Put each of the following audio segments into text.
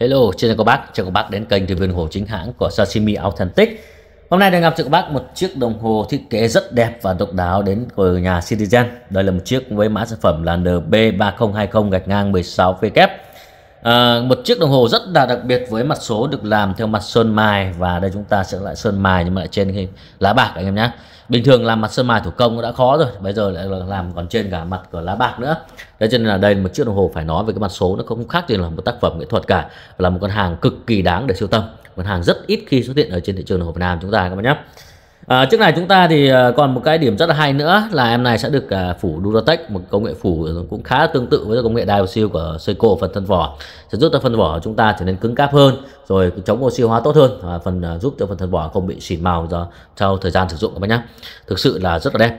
Hello, xin chào các bác, chào các bác đến kênh review đồng hồ chính hãng của Sashimi Authentic. Hôm nay đang gặp cho các bác một chiếc đồng hồ thiết kế rất đẹp và độc đáo đến từ nhà Citizen. Đây là một chiếc với mã sản phẩm là NB3020 gạch ngang 16W. À, một chiếc đồng hồ rất là đặc biệt với mặt số được làm theo mặt sơn mài và đây chúng ta sẽ lại sơn mài nhưng mà lại trên cái lá bạc anh em nhé bình thường làm mặt sơn mài thủ công đã khó rồi bây giờ lại làm còn trên cả mặt của lá bạc nữa thế cho nên là đây là một chiếc đồng hồ phải nói về cái mặt số nó không khác gì là một tác phẩm nghệ thuật cả là một con hàng cực kỳ đáng để sưu tâm một hàng rất ít khi xuất hiện ở trên thị trường đồng hồ Việt Nam chúng ta các bạn nhé À, trước này chúng ta thì ờ, còn một cái điểm rất là hay nữa là em này sẽ được ờ, phủ Duratec một công nghệ phủ cũng khá tương tự với công nghệ đa oxy của Seiko phần thân vỏ sẽ giúp cho phần vỏ của chúng ta trở nên cứng cáp hơn rồi chống oxy hóa tốt hơn và phần giúp cho phần thân vỏ không bị xỉn màu do sau thời gian sử dụng các bác nhé thực sự là rất là đẹp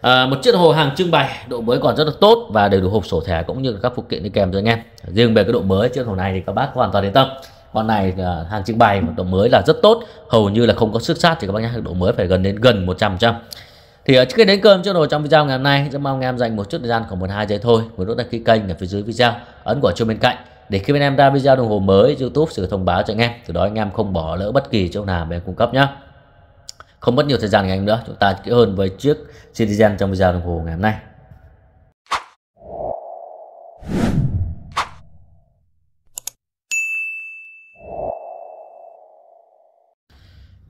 À, một chiếc hồ hàng trưng bày độ mới còn rất là tốt và đầy đủ hộp sổ thẻ cũng như các phụ kiện đi kèm cho anh em riêng về cái độ mới chiếc hồ này thì các bác hoàn toàn yên tâm con này uh, à, hàng trưng bày một độ mới là rất tốt hầu như là không có sức sát thì các bác nhé độ mới phải gần đến gần 100 trăm thì trước khi đến cơm chỗ đồ trong video ngày hôm nay rất mong em dành một chút thời gian khoảng một hai giây thôi một nút đăng ký kênh ở phía dưới video ấn quả chuông bên cạnh để khi bên em ra video đồng hồ mới youtube sẽ thông báo cho anh em từ đó anh em không bỏ lỡ bất kỳ chỗ nào bên cung cấp nhé không mất nhiều thời gian ngày em nữa chúng ta kỹ hơn với chiếc Citizen trong video đồng hồ ngày hôm nay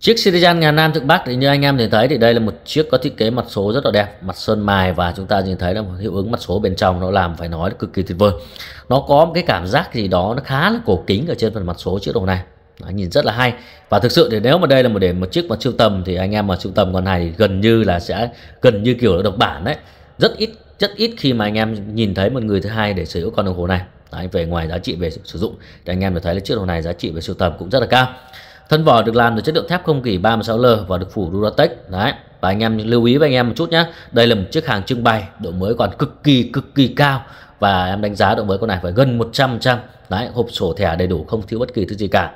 Chiếc Sirijan ngàn nan thượng Bắc thì như anh em nhìn thấy thì đây là một chiếc có thiết kế mặt số rất là đẹp, mặt sơn mài và chúng ta nhìn thấy là một hiệu ứng mặt số bên trong nó làm phải nói là cực kỳ tuyệt vời. Nó có một cái cảm giác gì đó nó khá là cổ kính ở trên phần mặt số chiếc đồng này. Đó, nhìn rất là hay và thực sự thì nếu mà đây là một để một chiếc mà siêu tầm thì anh em mà siêu tầm con này gần như là sẽ gần như kiểu độc bản đấy rất ít rất ít khi mà anh em nhìn thấy một người thứ hai để sở hữu con đồng hồ này đấy, về ngoài giá trị về sử dụng thì anh em được thấy là chiếc đồng này giá trị về siêu tầm cũng rất là cao thân vỏ được làm từ chất liệu thép không gỉ 36L và được phủ Duratec đấy và anh em lưu ý với anh em một chút nhé đây là một chiếc hàng trưng bày độ mới còn cực kỳ cực kỳ cao và em đánh giá độ mới con này phải gần 100 đấy hộp sổ thẻ đầy đủ không thiếu bất kỳ thứ gì cả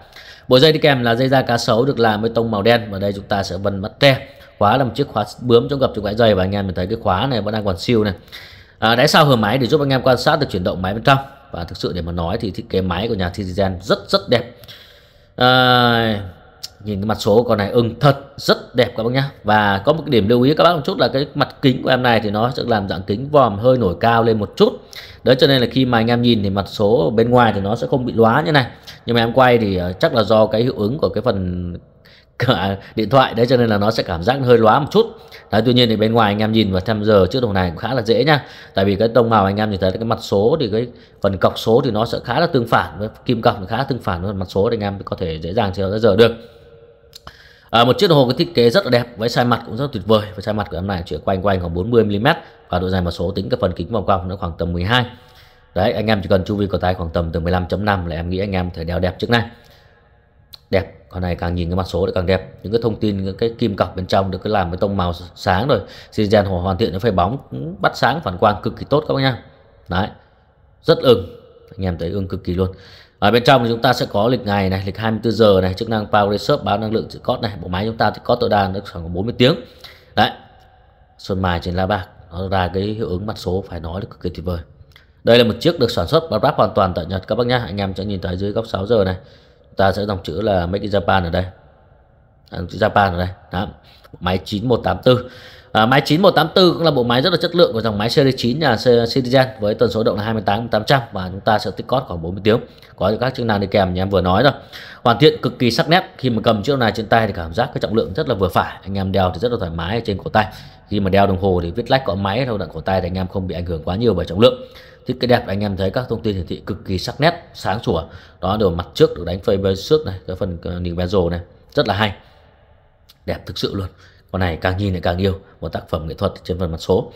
bộ dây đi kèm là dây da cá sấu được làm với tông màu đen và đây chúng ta sẽ vân mắt te khóa là một chiếc khóa bướm chống gập chống gãy dây và anh em mình thấy cái khóa này vẫn đang còn siêu này à, đáy sau hở máy để giúp anh em quan sát được chuyển động máy bên trong và thực sự để mà nói thì thiết kế máy của nhà Tizen rất rất đẹp à, nhìn cái mặt số của con này ưng thật rất đẹp các bác nhá và có một cái điểm lưu ý các bác một chút là cái mặt kính của em này thì nó sẽ làm dạng kính vòm hơi nổi cao lên một chút đấy cho nên là khi mà anh em nhìn thì mặt số bên ngoài thì nó sẽ không bị lóa như này nhưng mà em quay thì ờ, chắc là do cái hiệu ứng của cái phần cả điện thoại đấy cho nên là nó sẽ cảm giác hơi lóa một chút đấy tuy nhiên thì bên ngoài anh em nhìn và thăm giờ trước đồng này cũng khá là dễ nha. tại vì cái tông màu anh em nhìn thấy cái mặt số thì cái phần cọc số thì nó sẽ khá là tương phản với kim cọc khá là tương phản với mặt số thì anh em có thể dễ dàng theo ra giờ được À, một chiếc đồng hồ có thiết kế rất là đẹp với sai mặt cũng rất tuyệt vời với sai mặt của em này chỉ quanh quanh khoảng 40 mm và độ dài mặt số tính cái phần kính vòng quanh nó khoảng tầm 12 đấy anh em chỉ cần chu vi cổ tay khoảng tầm từ 15.5 là em nghĩ anh em thể đeo đẹp trước này đẹp con này càng nhìn cái mặt số thì càng đẹp những cái thông tin những cái kim cọc bên trong được cái làm với tông màu sáng rồi sigen hoàn thiện nó phải bóng ừ, bắt sáng phản quang cực kỳ tốt các bác nhá đấy rất ưng anh em thấy ưng cực kỳ luôn ở bên trong thì chúng ta sẽ có lịch ngày này lịch 24 giờ này chức năng power reserve báo năng lượng chữ cót này bộ máy chúng ta thì có tối đa nó khoảng 40 tiếng đấy Xuân mài trên la bạc nó ra cái hiệu ứng mặt số phải nói là cực kỳ tuyệt vời đây là một chiếc được sản xuất và ráp hoàn toàn tại Nhật các bác nhá anh em sẽ nhìn thấy dưới góc 6 giờ này ta sẽ dòng chữ là Make in Japan ở đây à, Japan ở đây đó. máy 9184 à, máy 9184 cũng là bộ máy rất là chất lượng của dòng máy series 9 nhà Citizen với tần số động là 28800 và chúng ta sẽ tích cót khoảng 40 tiếng có các chức năng đi kèm như em vừa nói rồi hoàn thiện cực kỳ sắc nét khi mà cầm chiếc này trên tay thì cảm giác cái trọng lượng rất là vừa phải anh em đeo thì rất là thoải mái trên cổ tay khi mà đeo đồng hồ thì viết lách có máy theo đặng cổ tay thì anh em không bị ảnh hưởng quá nhiều bởi trọng lượng thiết kế đẹp anh em thấy các thông tin hiển thị cực kỳ sắc nét sáng sủa đó đều mặt trước được đánh phơi bên trước này cái phần ờ, nỉ bezel này rất là hay đẹp thực sự luôn con này càng nhìn lại càng yêu một tác phẩm nghệ thuật trên phần mặt số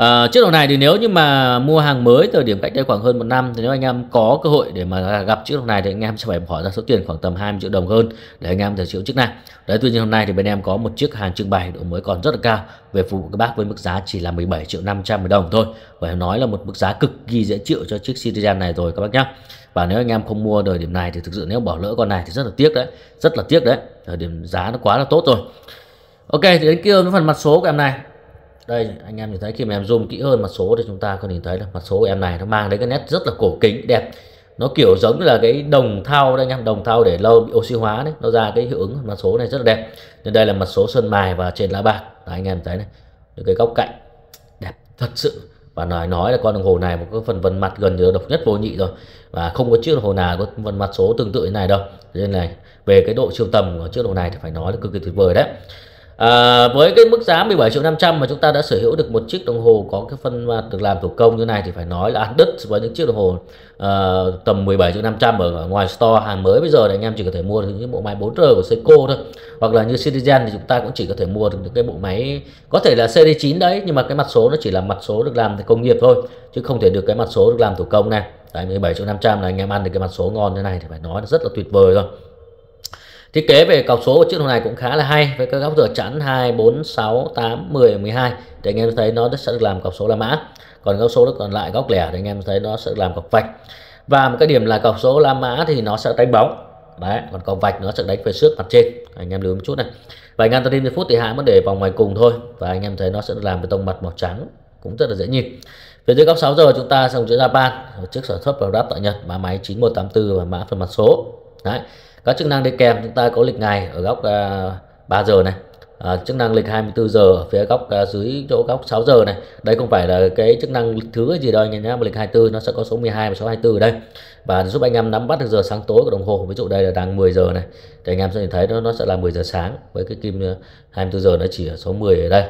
À, chiếc đồng này thì nếu như mà mua hàng mới thời điểm cách đây khoảng hơn một năm thì nếu anh em có cơ hội để mà gặp chiếc đồng này thì anh em sẽ phải bỏ ra số tiền khoảng tầm 20 triệu đồng hơn để anh em thể chịu chiếc này. Đấy tuy nhiên hôm nay thì bên em có một chiếc hàng trưng bày độ mới còn rất là cao về phục vụ các bác với mức giá chỉ là 17 triệu 500 đồng thôi. Và em nói là một mức giá cực kỳ dễ chịu cho chiếc Citizen này rồi các bác nhá. Và nếu anh em không mua thời điểm này thì thực sự nếu bỏ lỡ con này thì rất là tiếc đấy, rất là tiếc đấy. Thời điểm giá nó quá là tốt rồi. Ok thì đến kia với phần mặt số của em này đây anh em nhìn thấy khi mà em zoom kỹ hơn mặt số thì chúng ta có nhìn thấy là mặt số của em này nó mang đến cái nét rất là cổ kính đẹp nó kiểu giống như là cái đồng thau đây anh em đồng thau để lâu bị oxy hóa đấy nó ra cái hiệu ứng mặt số này rất là đẹp nên đây là mặt số sơn mài và trên lá bạc Đấy, anh em thấy này những cái góc cạnh đẹp thật sự và nói nói là con đồng hồ này một cái phần vân mặt gần như độc nhất vô nhị rồi và không có chiếc đồng hồ nào có vân mặt số tương tự như này đâu nên này về cái độ siêu tầm của chiếc đồng hồ này thì phải nói là cực kỳ tuyệt vời đấy À, với cái mức giá 17 triệu 500 mà chúng ta đã sở hữu được một chiếc đồng hồ có cái phân à, được làm thủ công như này thì phải nói là ăn đứt với những chiếc đồng hồ uh, tầm 17 triệu 500 ở ngoài store hàng mới bây giờ thì anh em chỉ có thể mua được những bộ máy 4R của Seiko thôi hoặc là như Citizen thì chúng ta cũng chỉ có thể mua được những cái bộ máy có thể là CD9 đấy nhưng mà cái mặt số nó chỉ là mặt số được làm từ công nghiệp thôi chứ không thể được cái mặt số được làm thủ công này tại 17 triệu 500 là anh em ăn được cái mặt số ngon như này thì phải nói là rất là tuyệt vời rồi Thiết kế về cọc số của chiếc đồng này cũng khá là hay với các góc giờ chẵn 2, 4, 6, 8, 10, 12 để anh em thấy nó sẽ được làm cọc số là mã. Còn góc số còn lại góc lẻ thì anh em thấy nó sẽ làm cọc vạch. Và một cái điểm là cọc số la mã thì nó sẽ đánh bóng. Đấy, còn cọc vạch nó sẽ đánh về xước mặt trên. Anh em lưu một chút này. Và anh em ta phút thì hãng mới để vòng ngoài cùng thôi và anh em thấy nó sẽ làm về tông mặt màu trắng cũng rất là dễ nhìn. Phía dưới góc 6 giờ chúng ta sẽ dùng chữ Japan, chiếc sản xuất và lắp tại Nhật, mã máy 9184 và mã phần mặt số. Đấy các chức năng đi kèm chúng ta có lịch ngày ở góc uh, à, 3 giờ này à, chức năng lịch 24 giờ phía góc à, dưới chỗ góc 6 giờ này đây không phải là cái chức năng thứ gì đâu anh em nhé lịch 24 nó sẽ có số 12 và số 24 ở đây và giúp anh em nắm bắt được giờ sáng tối của đồng hồ ví dụ đây là đang 10 giờ này thì anh em sẽ nhìn thấy nó nó sẽ là 10 giờ sáng với cái kim 24 à, giờ nó chỉ ở số 10 ở đây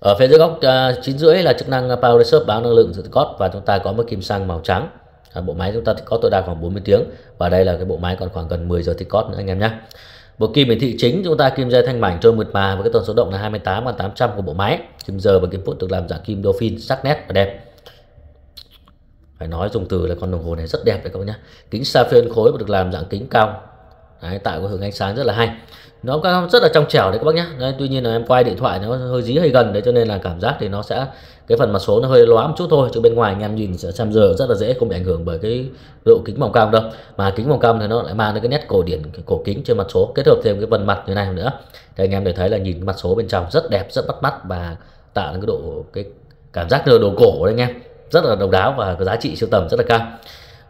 ở phía dưới góc chín à, rưỡi là chức năng power reserve báo năng lượng dự cót và chúng ta có một kim sang màu trắng à, bộ máy chúng ta có tối đa khoảng 40 tiếng và đây là cái bộ máy còn khoảng gần 10 giờ tích cót nữa anh em nhé bộ kim hiển thị chính chúng ta kim dây thanh mảnh trôi mượt mà với cái tần số động là 28 và 800 của bộ máy kim giờ và kim phút được làm dạng kim đô sắc nét và đẹp phải nói dùng từ là con đồng hồ này rất đẹp đấy các bạn nhé kính sapphire khối được làm dạng kính cao đấy, tạo cái hướng ánh sáng rất là hay nó rất là trong trẻo đấy các bác nhé đấy, tuy nhiên là em quay điện thoại nó hơi dí hơi gần đấy cho nên là cảm giác thì nó sẽ cái phần mặt số nó hơi lóa một chút thôi chứ bên ngoài anh em nhìn sẽ xem giờ rất là dễ không bị ảnh hưởng bởi cái độ kính mỏng cam đâu mà kính mỏng cam thì nó lại mang đến cái nét cổ điển cổ kính trên mặt số kết hợp thêm cái vân mặt như này nữa thì anh em để thấy là nhìn mặt số bên trong rất đẹp rất bắt mắt và tạo cái độ cái cảm giác đồ cổ đấy anh em rất là độc đáo và cái giá trị sưu tầm rất là cao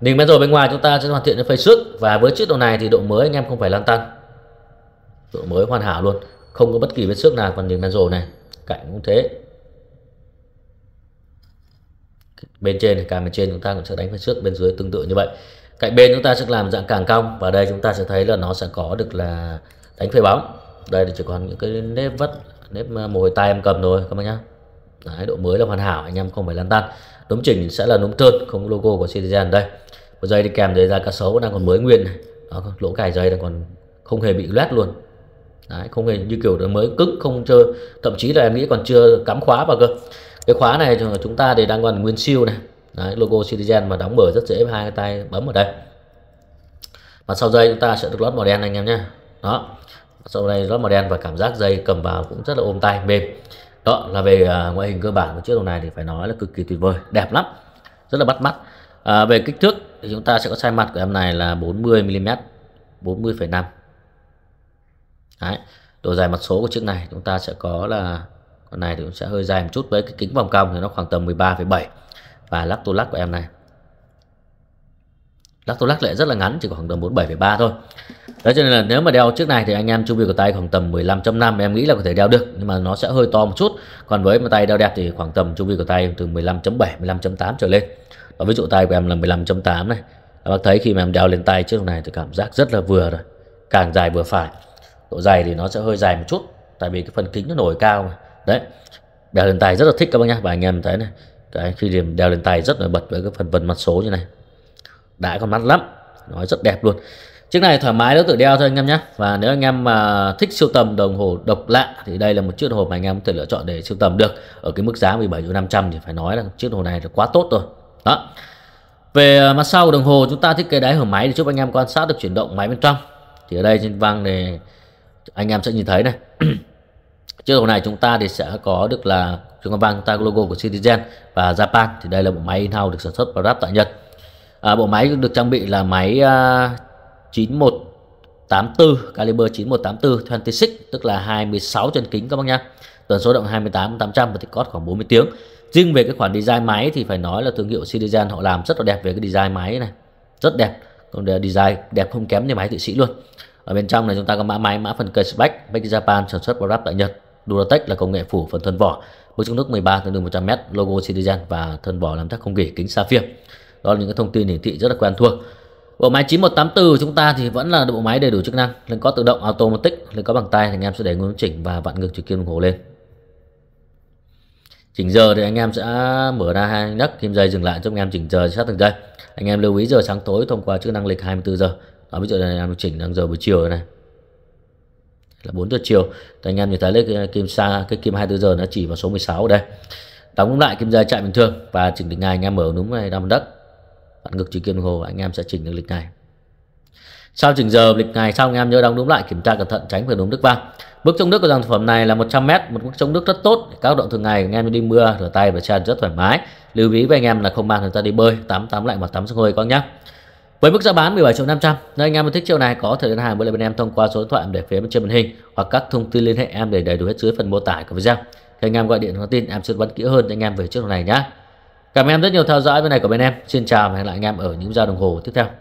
Nền bên rồi bên ngoài chúng ta sẽ hoàn thiện với face trước và với chiếc độ này thì độ mới anh em không phải lăn tăn. Độ mới hoàn hảo luôn, không có bất kỳ vết xước nào còn nền bên rồi này, cạnh cũng thế. Bên trên càng bên trên chúng ta cũng sẽ đánh face trước bên dưới tương tự như vậy. Cạnh bên chúng ta sẽ làm dạng càng cong và đây chúng ta sẽ thấy là nó sẽ có được là đánh phê bóng. Đây thì chỉ còn những cái nếp vất, nếp ờ, mồ hôi tay em cầm rồi các bác nhá. Đấy, độ mới là hoàn hảo anh em không phải lăn tăn đốm chỉnh sẽ là núm trơn không logo của Citizen đây và dây thì kèm dây ra cá sấu đang còn mới nguyên này đó, lỗ cài dây đang còn không hề bị loét luôn Đấy, không hề như kiểu mới cứng không chơi thậm chí là em nghĩ còn chưa cắm khóa vào cơ cái khóa này chúng ta thì đang còn nguyên siêu này Đấy, logo Citizen mà đóng mở rất dễ hai cái tay bấm ở đây và sau dây chúng ta sẽ được lót màu đen anh em nhé đó sau đây lót màu đen và cảm giác dây cầm vào cũng rất là ôm tay mềm đó là về à, ngoại hình cơ bản của chiếc đồng này thì phải nói là cực kỳ tuyệt vời đẹp lắm rất là bắt mắt à, về kích thước thì chúng ta sẽ có sai mặt của em này là 40mm 40,5 Đấy, độ dài mặt số của chiếc này chúng ta sẽ có là con này thì cũng sẽ hơi dài một chút với cái kính vòng cong thì nó khoảng tầm 13,7 và lắc tu lắc của em này lắc tu lắc lại rất là ngắn chỉ khoảng tầm 47,3 thôi đấy cho nên là nếu mà đeo chiếc này thì anh em chu vi của tay khoảng tầm 15.5 em nghĩ là có thể đeo được nhưng mà nó sẽ hơi to một chút còn với mà tay đeo đẹp thì khoảng tầm chu vi của tay từ 15.7 15.8 trở lên và ví dụ tay của em là 15 8 này các Bác thấy khi mà em đeo lên tay chiếc này thì cảm giác rất là vừa rồi Càng dài vừa phải Độ dày thì nó sẽ hơi dài một chút Tại vì cái phần kính nó nổi cao mà Đấy Đeo lên tay rất là thích các bác nhá Và anh em thấy này cái Khi điểm đeo lên tay rất là bật với cái phần vần mặt số như này Đã con mắt lắm Nói rất đẹp luôn Chiếc này thoải mái đối tự đeo thôi anh em nhé Và nếu anh em mà thích siêu tầm đồng hồ độc lạ Thì đây là một chiếc đồng hồ mà anh em có thể lựa chọn để siêu tầm được Ở cái mức giá 17 500 thì phải nói là chiếc đồng hồ này là quá tốt rồi đó về à, mặt sau của đồng hồ chúng ta thiết kế đáy hở máy để giúp anh em quan sát được chuyển động máy bên trong thì ở đây trên văng thì anh em sẽ nhìn thấy này trước đầu này chúng ta thì sẽ có được là chúng ta vang chúng ta logo của Citizen và Japan thì đây là bộ máy in house được sản xuất và lắp tại Nhật à, bộ máy được trang bị là máy uh, à, 9184 caliber 9184 26 tức là 26 chân kính các bác nhá tuần số động 28 800 và tích cót khoảng 40 tiếng riêng về cái khoản design máy thì phải nói là thương hiệu Citizen họ làm rất là đẹp về cái design máy này rất đẹp còn design đẹp không kém như máy thụy sĩ luôn ở bên trong này chúng ta có mã máy mã phần caseback Make Japan sản xuất và ráp tại Nhật DuraTech là công nghệ phủ phần thân vỏ bước trung nước 13 tương đương 100m logo Citizen và thân vỏ làm thép không gỉ kính sapphire đó là những cái thông tin hiển thị rất là quen thuộc bộ máy 9184 của chúng ta thì vẫn là bộ máy đầy đủ chức năng lên có tự động automatic lên có bằng tay thì anh em sẽ để ngôn chỉnh và vặn ngược chiều kim đồng hồ lên chỉnh giờ thì anh em sẽ mở ra hai nấc kim dây dừng lại cho anh em chỉnh giờ sát từng giây anh em lưu ý giờ sáng tối thông qua chức năng lịch 24 giờ đó ví dụ là anh em chỉnh đang giờ buổi chiều này là 4 giờ chiều thì anh em nhìn thấy đấy, cái kim xa cái kim 24 giờ nó chỉ vào số 16 ở đây đóng lại kim dây chạy bình thường và chỉnh lịch ngày anh em mở đúng này đâm đất bạn ngược chỉ kim đồng hồ anh em sẽ chỉnh được lịch ngày sau chừng giờ lịch ngày sau anh em nhớ đóng đúng lại kiểm tra cẩn thận tránh phải đốm nước vang. Bước chống nước của dòng sản phẩm này là 100m, một bước chống nước rất tốt. Các hoạt động thường ngày anh em đi mưa rửa tay và tràn rất thoải mái. Lưu ý với anh em là không mang người ta đi bơi, tắm tắm lạnh mà tắm sông hơi các nhé. Với mức giá bán 17 triệu 500, nếu anh em thích chiếc này có thể liên hàng với lại bên em thông qua số điện thoại để phía bên trên màn hình hoặc các thông tin liên hệ em để đầy đủ hết dưới phần mô tả của video. Thì anh em gọi điện thông tin em sẽ vấn kỹ hơn cho anh em về chiếc này nhé. Cảm ơn em rất nhiều theo dõi bên này của bên em. Xin chào và hẹn lại anh em ở những giờ đồng hồ tiếp theo.